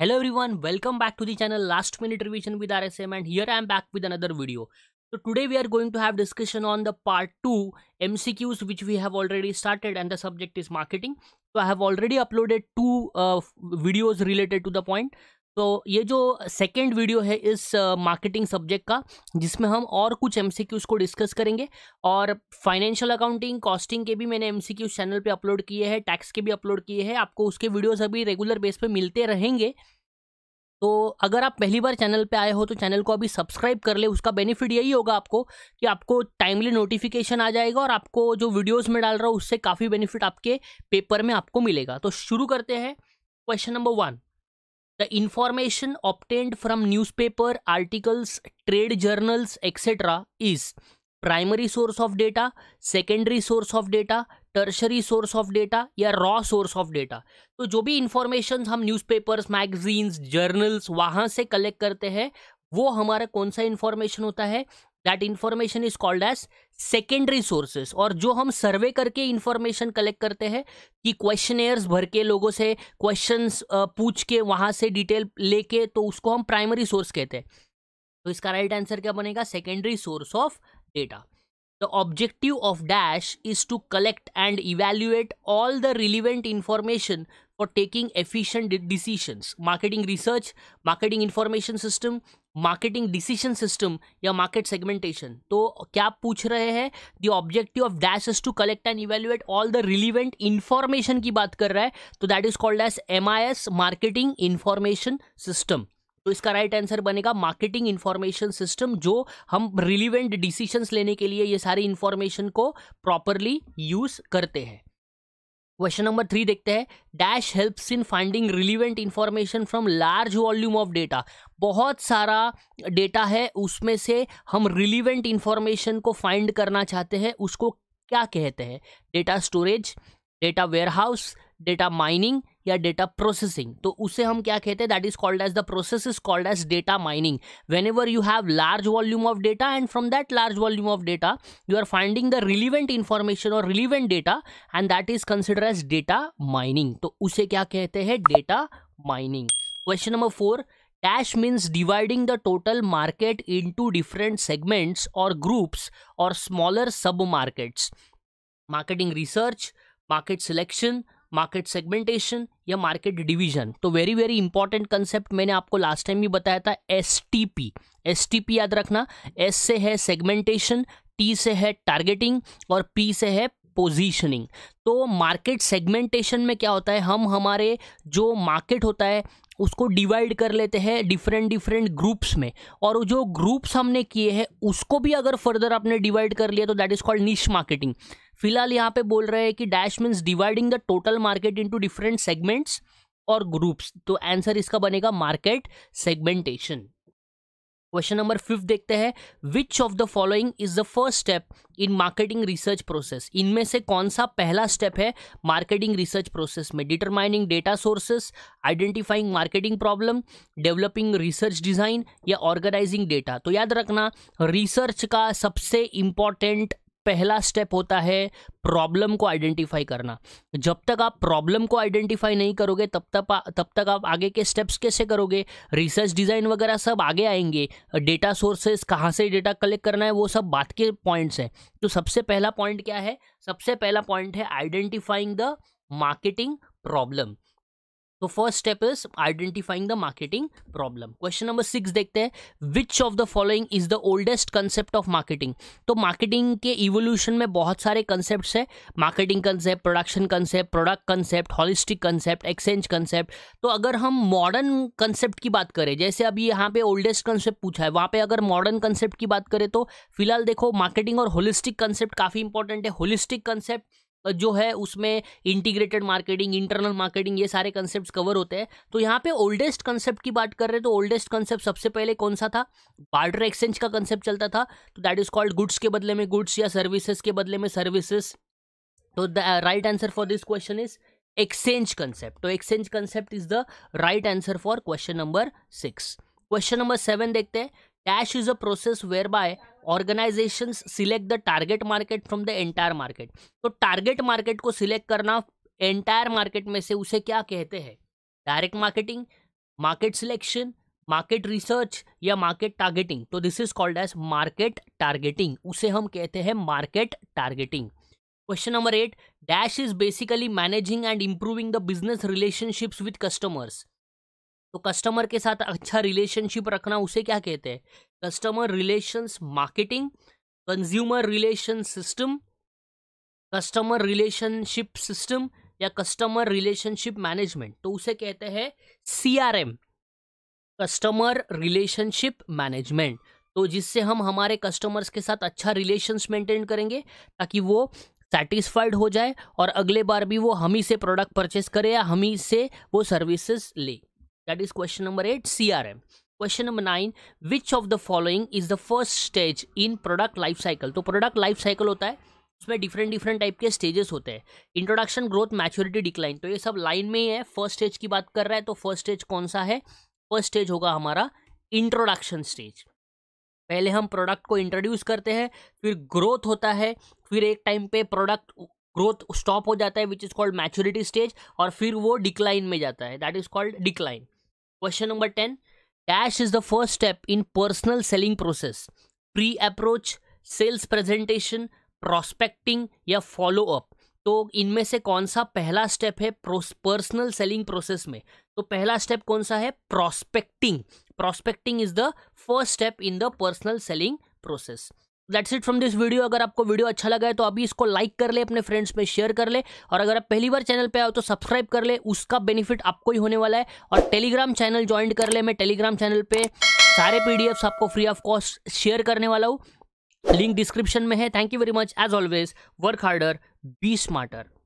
Hello everyone, welcome back to the channel Last Minute Revision with RSM and here I am back with another video. So today we are going to have discussion on the part 2 MCQs which we have already started and the subject is marketing. So I have already uploaded two uh, videos related to the point. तो ये जो second video है इस marketing uh, subject का जिसमें हम और कुछ एम को डिस्कस करेंगे और फाइनेंशियल अकाउंटिंग कॉस्टिंग के भी मैंने एम चैनल पे अपलोड किए हैं टैक्स के भी अपलोड किए हैं आपको उसके वीडियोस अभी रेगुलर बेस पे मिलते रहेंगे तो अगर आप पहली बार चैनल पे आए हो तो चैनल को अभी सब्सक्राइब कर ले उसका बेनिफिट यही होगा आपको कि आपको टाइमली नोटिफिकेशन आ जाएगा और आपको जो वीडियोस में डाल रहा हूँ उससे काफ़ी बेनिफिट आपके पेपर में आपको मिलेगा तो शुरू करते हैं question number one the information obtained from newspaper articles trade journals etc is primary source of data secondary source of data tertiary source of data या रॉ सोर्स ऑफ डेटा तो जो भी इंफॉर्मेशन हम न्यूज़पेपर्स मैगजीन्स जर्नल्स वहाँ से collect करते हैं वो हमारा कौन सा इन्फॉर्मेशन होता है that information is called as secondary sources और जो हम सर्वे करके इन्फॉर्मेशन कलेक्ट करते हैं कि क्वेश्चन भर के लोगों से क्वेश्चन पूछ के वहाँ से डिटेल लेके तो उसको हम प्राइमरी सोर्स कहते हैं तो इसका राइट आंसर क्या बनेगा secondary source of data the objective of dash is to collect and evaluate all the relevant information for taking efficient decisions marketing research marketing information system marketing decision system या market segmentation तो क्या पूछ रहे हैं the objective of dash is to collect and evaluate all the relevant information की बात कर रहा है तो that is called as M I S marketing information system तो इसका राइट right आंसर बनेगा मार्केटिंग इन्फॉर्मेशन सिस्टम जो हम रिलीवेंट डिसीशंस लेने के लिए ये सारी इन्फॉर्मेशन को प्रॉपरली यूज़ करते हैं क्वेश्चन नंबर थ्री देखते हैं dash helps in finding relevant information from large volume of data बहुत सारा डेटा है उसमें से हम रिलीवेंट इन्फॉर्मेशन को फाइंड करना चाहते हैं उसको क्या कहते हैं data storage data warehouse data mining या डेटा प्रोसेसिंग तो उसे हम क्या कहते हैं that is called as the process is called as data mining whenever you have large volume of data and from that large volume of data you are finding the relevant information और relevant data and that is consider as data mining तो उसे क्या कहते हैं data mining question number four dash means dividing the total market in to different segments और groups और smaller sub markets marketing research market selection market segmentation या market division तो very very important concept मैंने आपको last time भी बताया था S T P S T P याद रखना एस से है सेगमेंटेशन टी से है टारगेटिंग और पी से है पोजीशनिंग तो मार्केट सेगमेंटेशन में क्या होता है हम हमारे जो मार्केट होता है उसको डिवाइड कर लेते हैं डिफरेंट डिफरेंट ग्रुप्स में और जो ग्रुप्स हमने किए हैं उसको भी अगर फर्दर आपने डिवाइड कर लिया तो that is called niche marketing फिलहाल यहाँ पे बोल रहे हैं कि dash means dividing the total market into different segments और ग्रुप्स तो आंसर इसका बनेगा market segmentation question number fifth देखते हैं which of the following is the first step in marketing research process इनमें से कौन सा पहला स्टेप है मार्केटिंग रिसर्च प्रोसेस में determining data sources identifying marketing problem developing research design या ऑर्गेनाइजिंग डेटा तो याद रखना रिसर्च का सबसे इम्पॉर्टेंट पहला स्टेप होता है प्रॉब्लम को आइडेंटिफाई करना जब तक आप प्रॉब्लम को आइडेंटिफाई नहीं करोगे तब तक तब तक आप आगे के स्टेप्स कैसे करोगे रिसर्च डिज़ाइन वगैरह सब आगे आएंगे डेटा सोर्सेस कहाँ से डेटा कलेक्ट करना है वो सब बात के पॉइंट्स हैं तो सबसे पहला पॉइंट क्या है सबसे पहला पॉइंट है आइडेंटिफाइंग द मार्केटिंग प्रॉब्लम तो first step is identifying the marketing problem question number six देखते हैं which of the following is the oldest concept of marketing तो मार्केटिंग के इवोल्यूशन में बहुत सारे कंसेप्ट है marketing concept production concept product concept holistic concept exchange concept तो अगर हम मॉडर्न कंसेप्ट की बात करें जैसे अभी यहाँ पे ओल्डेस्ट कंसेप्ट पूछा है वहाँ पे अगर मॉडर्न कंसेप्ट की बात करें तो फिलहाल देखो मार्केटिंग और होलिस्टिक कंसेप्ट काफ़ी इंपॉर्टेंट है होलिस्टिक कंसेप्ट जो है उसमें इंटीग्रेटेड मार्केटिंग इंटरनल मार्केटिंग ये सारे कंसेप्ट कवर होते हैं तो यहाँ पे ओल्डेस्ट कंसेप्ट की बात कर रहे हैं तो ओल्डेस्ट कंसेप्ट सबसे पहले कौन सा था बार्डर एक्सचेंज का कंसेप्ट चलता था तो दैट इज कॉल्ड गुड्स के बदले में गुड्स या सर्विसेज के बदले में सर्विसेज तो the right answer for this question is exchange concept तो exchange concept is the right answer for question number six question number seven देखते हैं dash is a process where by organization select the target market from the entire market तो target market को select करना entire market में से उसे क्या कहते हैं direct marketing market selection market research या मार्केट टारगेटिंग तो this is called as market targeting उसे हम कहते हैं market targeting question number eight dash is basically managing and improving the business relationships with customers तो कस्टमर के साथ अच्छा रिलेशनशिप रखना उसे क्या कहते हैं customer relations marketing consumer relation system customer relationship system या कस्टमर रिलेशनशिप मैनेजमेंट तो उसे कहते हैं सीआरएम कस्टमर रिलेशनशिप मैनेजमेंट तो जिससे हम हमारे कस्टमर्स के साथ अच्छा रिलेशंस मेंटेन करेंगे ताकि वो सेटिस्फाइड हो जाए और अगले बार भी वो हम ही से प्रोडक्ट परचेस करे या हम ही से वो सर्विसेज ले question number eight C R M question number nine which of the following is the first stage in product life cycle तो प्रोडक्ट लाइफ साइकिल होता है उसमें डिफरेंट डिफरेंट टाइप के स्टेजेस होते हैं इंट्रोडक्शन ग्रोथ मैच्योरिटी डिक्लाइन तो ये सब लाइन में ही है फर्स्ट स्टेज की बात कर रहा है तो फर्स्ट स्टेज कौन सा है फर्स्ट स्टेज होगा हमारा इंट्रोडक्शन स्टेज पहले हम प्रोडक्ट को इंट्रोड्यूस करते हैं फिर ग्रोथ होता है फिर एक टाइम पे प्रोडक्ट ग्रोथ स्टॉप हो जाता है which is called maturity stage और फिर वो डिक्लाइन में जाता है that is called decline question number ten dash is the first step in personal selling process pre approach sales presentation prospecting या फॉलो अप तो इनमें से कौन सा पहला स्टेप है पर्सनल सेलिंग प्रोसेस में तो पहला स्टेप कौन सा है prospecting prospecting is the first step in the personal selling process that's it from this video अगर आपको वीडियो अच्छा लगा है तो अभी इसको लाइक कर ले अपने फ्रेंड्स में शेयर कर ले और अगर आप पहली बार चैनल पे आओ तो सब्सक्राइब कर ले उसका बेनिफिट आपको ही होने वाला है और टेलीग्राम चैनल ज्वाइन कर ले मैं टेलीग्राम चैनल पे सारे पीडीएफ्स आपको फ्री ऑफ कॉस्ट शेयर करने वाला हूँ लिंक डिस्क्रिप्शन में है thank you very much as always work harder be smarter